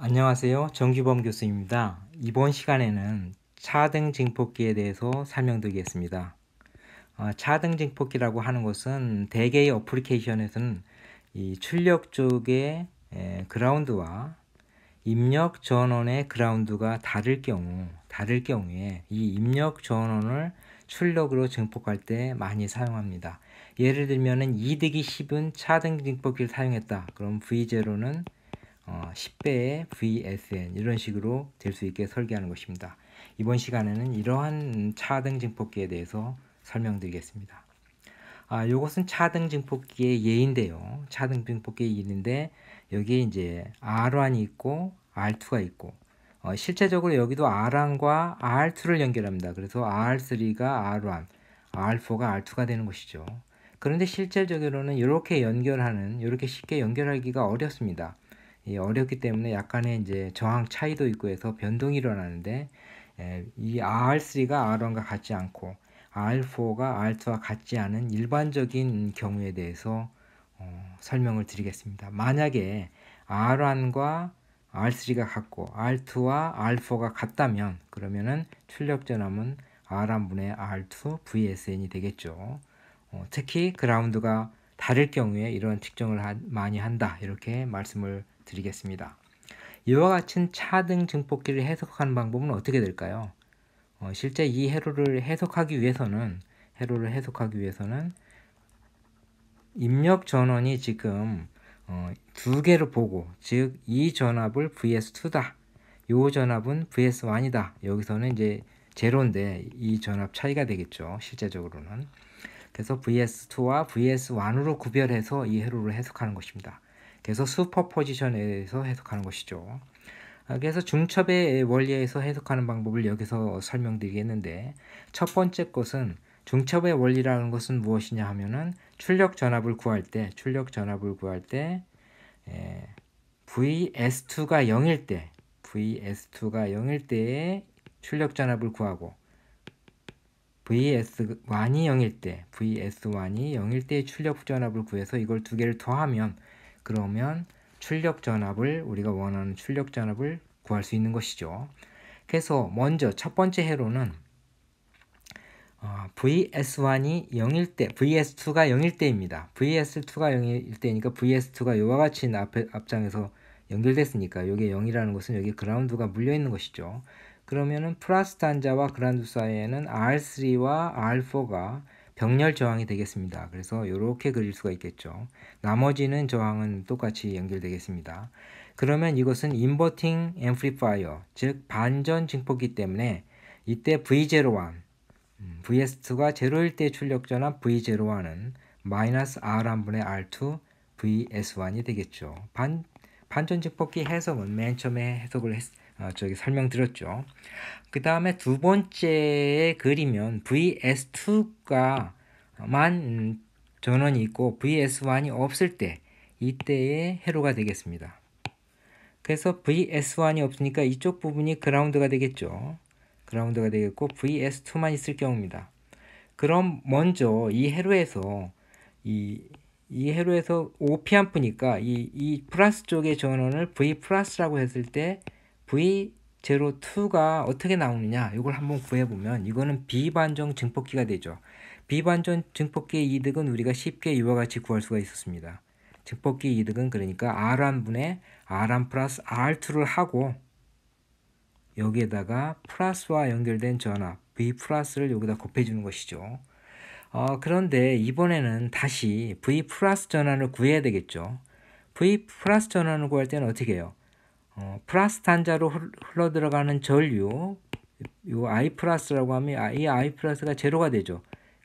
안녕하세요. 정규범 교수입니다. 이번 시간에는 차등 증폭기에 대해서 설명드리겠습니다. 어, 차등 증폭기라고 하는 것은 대개의 어플리케이션에서는 이 출력 쪽의 그라운드와 입력 전원의 그라운드가 다를 경우, 다를 경우에 이 입력 전원을 출력으로 증폭할 때 많이 사용합니다. 예를 들면은 이득이 10은 차등 증폭기를 사용했다. 그럼 V0는 10배의 어, VSN 이런 식으로 될 수 있게 설계하는 것입니다. 이번 시간에는 이러한 차등 증폭기에 대해서 설명드리겠습니다. 아, 요것은 차등 증폭기의 예인데요. 차등 증폭기의 예인데 여기에 이제 R1이 있고 R2가 있고 어, 실제적으로 여기도 R1과 R2를 연결합니다. 그래서 R3가 R1, R4가 R2가 되는 것이죠. 그런데 실질적으로는 이렇게 연결하는, 이렇게 쉽게 연결하기가 어렵습니다. 예, 어렵기 때문에 약간의 이제 저항 차이도 있고 해서 변동이 일어나는데 예, 이 R3가 R1과 같지 않고 R4가 R2와 같지 않은 일반적인 경우에 대해서 어, 설명을 드리겠습니다. 만약에 R1과 R3가 같고 R2와 R4가 같다면 그러면은 출력 전압은 R1분의 R2 VSN이 되겠죠. 어, 특히 그라운드가 다를 경우에 이런 측정을 하, 많이 한다 이렇게 말씀을 드리겠습니다. 이와 같은 차등 증폭기를 해석하는 방법은 어떻게 될까요? 어, 실제 이 회로를 해석하기 위해서는 회로를 해석하기 위해서는 입력 전원이 지금 어, 두 개를 보고 즉 이 전압을 vs2다 요 전압은 vs1이다 여기서는 이제 제로인데 이 전압 차이가 되겠죠 실제적으로는 그래서 vs2와 vs1으로 구별해서 이 회로를 해석하는 것입니다 그래서 슈퍼포지션에서 해석하는 것이죠. 아, 그래서 중첩의 원리에서 해석하는 방법을 여기서 설명드리겠는데 첫 번째 것은 중첩의 원리라는 것은 무엇이냐 하면은 출력 전압을 구할 때 출력 전압을 구할 때 에, VS2가 0일 때 VS2가 0일 때에 출력 전압을 구하고 VS1이 0일 때 VS1이 0일 때의 출력 전압을 구해서 이걸 두 개를 더하면 그러면 출력 전압을 우리가 원하는 출력 전압을 구할 수 있는 것이죠. 그래서 먼저 첫 번째 회로는 VS1이 0일 때, VS2가 0일 때입니다. VS2가 0일 때니까 VS2가 이와 같이 앞, 앞장에서 연결됐으니까 이게 0이라는 것은 여기 그라운드가 물려 있는 것이죠. 그러면은 플러스 단자와 그라운드 사이에는 R3와 R4가 병렬 저항이 되겠습니다. 그래서 이렇게 그릴 수가 있겠죠. 나머지는 저항은 똑같이 연결되겠습니다. 그러면 이것은 인버팅 앰플리파이어, 즉 반전 증폭기 때문에 이때 V01, 음, VS2가 제로일 때 출력 전환 V01은 마이너스 R 한 분의 R2 VS1이 되겠죠. 반, 반전 증폭기 해석은 맨 처음에 해석을 했, 어, 아, 저기 설명드렸죠. 그 다음에 두 번째 그림은 VS2가만 전원이 있고 VS1이 없을 때 이때의 회로가 되겠습니다. 그래서 VS1이 없으니까 이쪽 부분이 그라운드가 되겠죠. 그라운드가 되겠고 VS2만 있을 경우입니다. 그럼 먼저 이 회로에서 이, 이 회로에서 5피안프니까 이, 이 플러스 쪽의 전원을 V 플러스라고 했을 때 V02가 어떻게 나오느냐 이걸 한번 구해보면 이거는 비반정 증폭기가 되죠. 비반전 증폭기의 이득은 우리가 쉽게 이와 같이 구할 수가 있었습니다. 증폭기 이득은 그러니까 R1분의 R1 플러스 R2를 하고 여기에다가 플러스와 연결된 전압 V 플러스를 여기다 곱해주는 것이죠. 어, 그런데 이번에는 다시 V 플러스 전환을 구해야 되겠죠. V 플러스 전환을 구할 때는 어떻게 해요? 어, 플라스탄자로 흘러 들어가는 전류, 이 I 플러스라고 하면 아, 이 I 플러스가 제로가 되죠.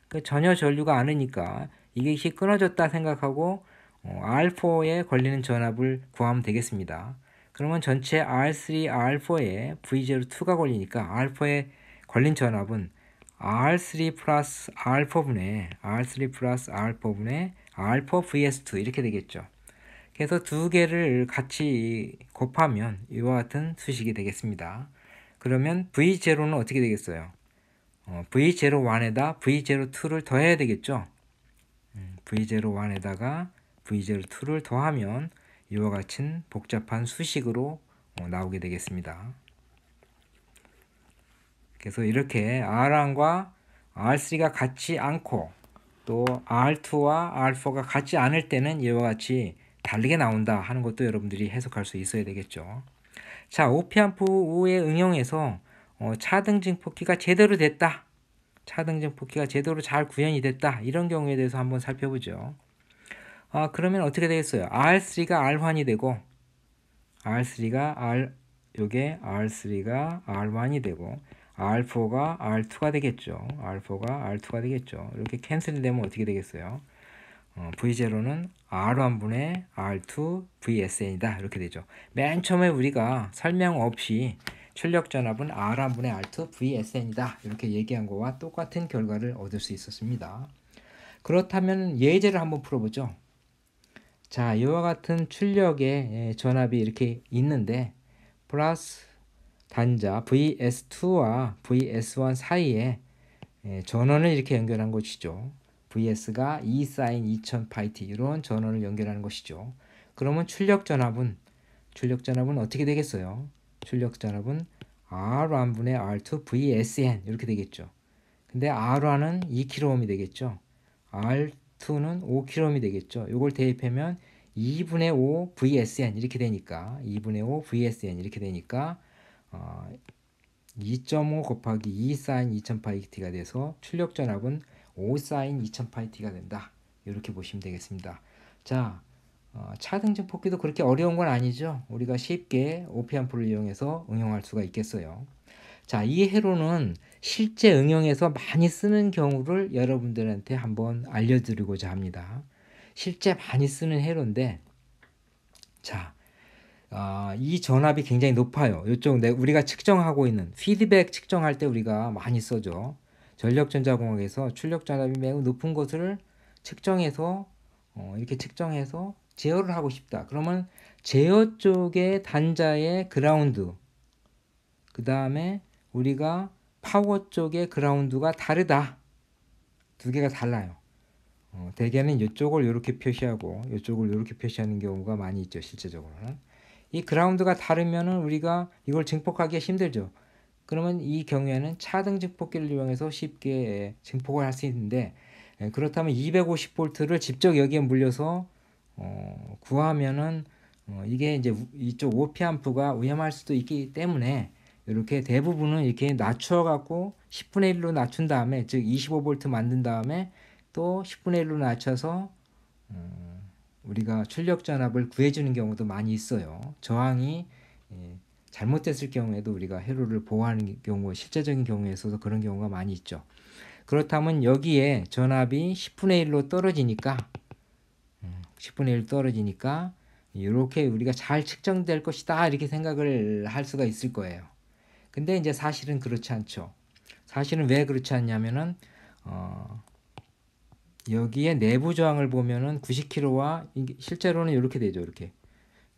그 전혀 전류가 않으니까 이것 끊어졌다 생각하고 어, R4에 걸리는 전압을 구하면 되겠습니다. 그러면 전체 R3, R4에 V02가 걸리니까 R4에 걸린 전압은 R3 플러스 R4분의 R3 플러스 R4분의 R4 VS2 이렇게 되겠죠. 그래서 두 개를 같이 곱하면 이와 같은 수식이 되겠습니다. 그러면 V0는 어떻게 되겠어요? 어, V01에다 V02를 더해야 되겠죠? 음, V01에다가 V02를 더하면 이와 같은 복잡한 수식으로 어, 나오게 되겠습니다. 그래서 이렇게 R1과 R3가 같지 않고 또 R2와 R4가 같지 않을 때는 이와 같이 다르게 나온다 하는 것도 여러분들이 해석할 수 있어야 되겠죠. 자, 오피안프의 응용에서 어, 차등증폭기가 제대로 됐다. 차등증폭기가 제대로 잘 구현이 됐다. 이런 경우에 대해서 한번 살펴보죠. 아, 그러면 어떻게 되겠어요? R3가 R1이 되고 R3가 R 요게 R3가 R1이 되고 R4가 R2가 되겠죠. R4가 R2가 되겠죠. 이렇게 캔슬이 되면 어떻게 되겠어요? 어, V0는 R1분의 R2 VSN이다 이렇게 되죠. 맨 처음에 우리가 설명 없이 출력 전압은 R1분의 R2 VSN이다 이렇게 얘기한 거와 똑같은 결과를 얻을 수 있었습니다. 그렇다면 예제를 한번 풀어보죠. 자, 이와 같은 출력의 예, 전압이 이렇게 있는데 플러스 단자 VS2와 VS1 사이에 전원을 이렇게 연결한 것이죠. vs가 e 2사 n 2000 파이티 이런 전원을 연결하는 것이죠. 그러면 출력 전압은 출력 전압은 어떻게 되겠어요? 출력 전압은 R1분의 R2 VSN 이렇게 되겠죠. 근데 R1은 2kΩ이 되겠죠. R2는 5kΩ이 되겠죠. 이걸 대입하면 2분의 5 VSN 이렇게 되니까 2분의 5 VSN 이렇게 되니까 어, 2.5 곱하기 2사 n 2000 파이티가 돼서 출력 전압은 5사인 2000파이티가 된다. 이렇게 보시면 되겠습니다. 자, 어, 차등증 뽑기도 그렇게 어려운 건 아니죠. 우리가 쉽게 오피암풀을 이용해서 응용할 수가 있겠어요. 자, 이 해로는 실제 응용에서 많이 쓰는 경우를 여러분들한테 한번 알려드리고자 합니다. 실제 많이 쓰는 해로인데, 자, 아, 이 전압이 굉장히 높아요. 이쪽 내 우리가 측정하고 있는 피드백 측정할 때 우리가 많이 써죠. 전력전자공학에서 출력전압이 매우 높은 것을 측정해서 어, 이렇게 측정해서 제어를 하고 싶다. 그러면 제어 쪽에 단자의 그라운드 그 다음에 우리가 파워 쪽의 그라운드가 다르다. 두 개가 달라요. 어, 대개는 이쪽을 이렇게 표시하고 이쪽을 이렇게 표시하는 경우가 많이 있죠. 실제적으로는 이 그라운드가 다르면 우리가 이걸 증폭하기가 힘들죠. 그러면 이 경우에는 차등 증폭기를 이용해서 쉽게 증폭을 할 수 있는데 예, 그렇다면 250볼트를 직접 여기에 물려서 어, 구하면은 어, 이게 이제 이쪽 오피 암프가 위험할 수도 있기 때문에 이렇게 대부분은 이렇게 낮춰 갖고 10분의 1로 낮춘 다음에 즉 25V 만든 다음에 또 10분의 1로 낮춰서 어, 우리가 출력 전압을 구해 주는 경우도 많이 있어요. 저항이 예, 잘못됐을 경우에도 우리가 해로를 보호하는 경우 실제적인 경우에서도 그런 경우가 많이 있죠. 그렇다면 여기에 전압이 10분의 1로 떨어지니까 10분의 음, 1 떨어지니까 이렇게 우리가 잘 측정될 것이다 이렇게 생각을 할 수가 있을 거예요. 근데 이제 사실은 그렇지 않죠. 사실은 왜 그렇지 않냐면은 어 여기에 내부 저항을 보면은 90kg와 실제로는 이렇게 되죠. 이렇게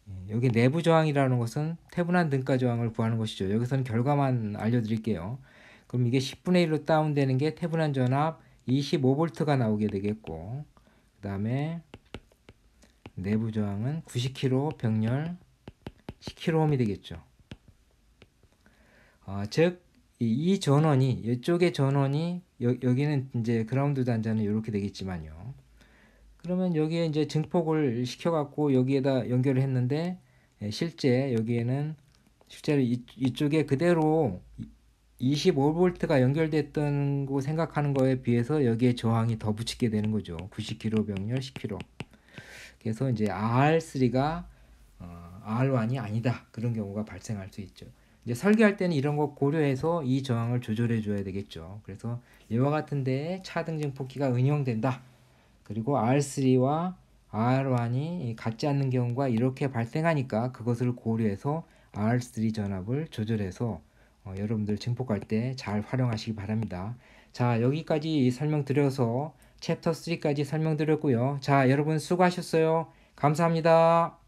예, 여기 내부 저항이라는 것은 태분한 등가 저항을 구하는 것이죠. 여기서는 결과만 알려드릴게요. 그럼 이게 10분의 1로 다운되는 게 태분한 전압 25V가 나오게 되겠고 그 다음에 내부 저항은 90kg 병렬 10kg이 되겠죠. 어, 즉, 이, 이 전원이, 이쪽의 전원이, 여, 여기는 이제 그라운드 단자는 이렇게 되겠지만요. 그러면 여기에 이제 증폭을 시켜갖고 여기에다 연결을 했는데 예, 실제 여기에는 실제로 이, 이쪽에 그대로 25V가 연결됐던 거 생각하는 거에 비해서 여기에 저항이 더 붙이게 되는 거죠. 90kg 병렬 10kg. 그래서 이제 R3가 어, R1이 아니다. 그런 경우가 발생할 수 있죠. 이제 설계할 때는 이런 거 고려해서 이 저항을 조절해 줘야 되겠죠. 그래서 이와 같은 데에 차등 증폭기가 응용된다. 그리고 R3와 R1이 같지 않는 경우가 이렇게 발생하니까 그것을 고려해서 R3 전압을 조절해서 어, 여러분들 증폭할 때 잘 활용하시기 바랍니다. 자 여기까지 설명드려서 챕터 3까지 설명드렸고요. 자 여러분 수고하셨어요. 감사합니다.